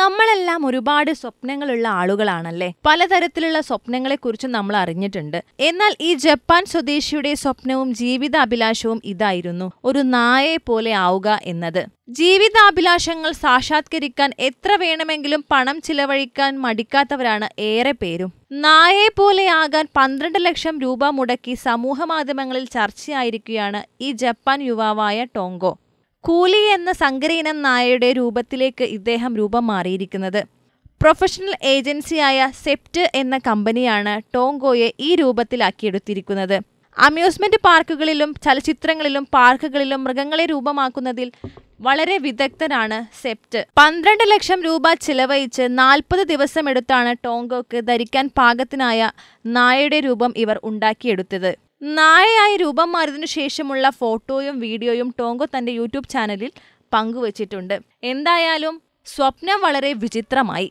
നമ്മളെല്ലാം ഒരുപാട് സ്വപ്നങ്ങളുള്ള ആളുകളാണല്ലേ പലതരത്തിലുള്ള സ്വപ്നങ്ങളെക്കുറിച്ച് നമ്മൾ അറിഞ്ഞിട്ടുണ്ട് എന്നാൽ ഈ ജപ്പാൻ സ്വദേശിയുടെ സ്വപ്നവും ജീവിതാഭിലാഷവും ഇതായിരുന്നു ഒരു നായയെ പോലെ ആവുക എന്നത് ജീവിതാഭിലാഷങ്ങൾ സാക്ഷാത്കരിക്കാൻ എത്ര വേണമെങ്കിലും പണം ചിലവഴിക്കാൻ മടിക്കാത്തവരാണ് ഏറെ പേരും പോലെ പോലെയാകാൻ പന്ത്രണ്ട് ലക്ഷം രൂപ മുടക്കി സമൂഹമാധ്യമങ്ങളിൽ ചർച്ചയായിരിക്കുകയാണ് ഈ ജപ്പാൻ യുവാവായ ടോങ്കോ കൂലി എന്ന സങ്കരയിനം നായയുടെ രൂപത്തിലേക്ക് ഇദ്ദേഹം രൂപം മാറിയിരിക്കുന്നത് പ്രൊഫഷണൽ ഏജൻസിയായ സെപ്റ്റ് എന്ന കമ്പനിയാണ് ടോങ്കോയെ ഈ രൂപത്തിലാക്കിയെടുത്തിരിക്കുന്നത് അമ്യൂസ്മെന്റ് പാർക്കുകളിലും ചലച്ചിത്രങ്ങളിലും പാർക്കുകളിലും മൃഗങ്ങളെ രൂപമാക്കുന്നതിൽ വളരെ വിദഗ്ധനാണ് സെപ്റ്റ് പന്ത്രണ്ട് ലക്ഷം രൂപ ചിലവഴിച്ച് നാൽപ്പത് ദിവസമെടുത്താണ് ടോങ്കോക്ക് ധരിക്കാൻ പാകത്തിനായ നായയുടെ രൂപം ഇവർ ഉണ്ടാക്കിയെടുത്തത് നായയായി രൂപം മാറിയതിനു ശേഷമുള്ള ഫോട്ടോയും വീഡിയോയും ടോങ്കോ തന്റെ യൂട്യൂബ് ചാനലിൽ പങ്കുവച്ചിട്ടുണ്ട് എന്തായാലും സ്വപ്നം വളരെ വിചിത്രമായി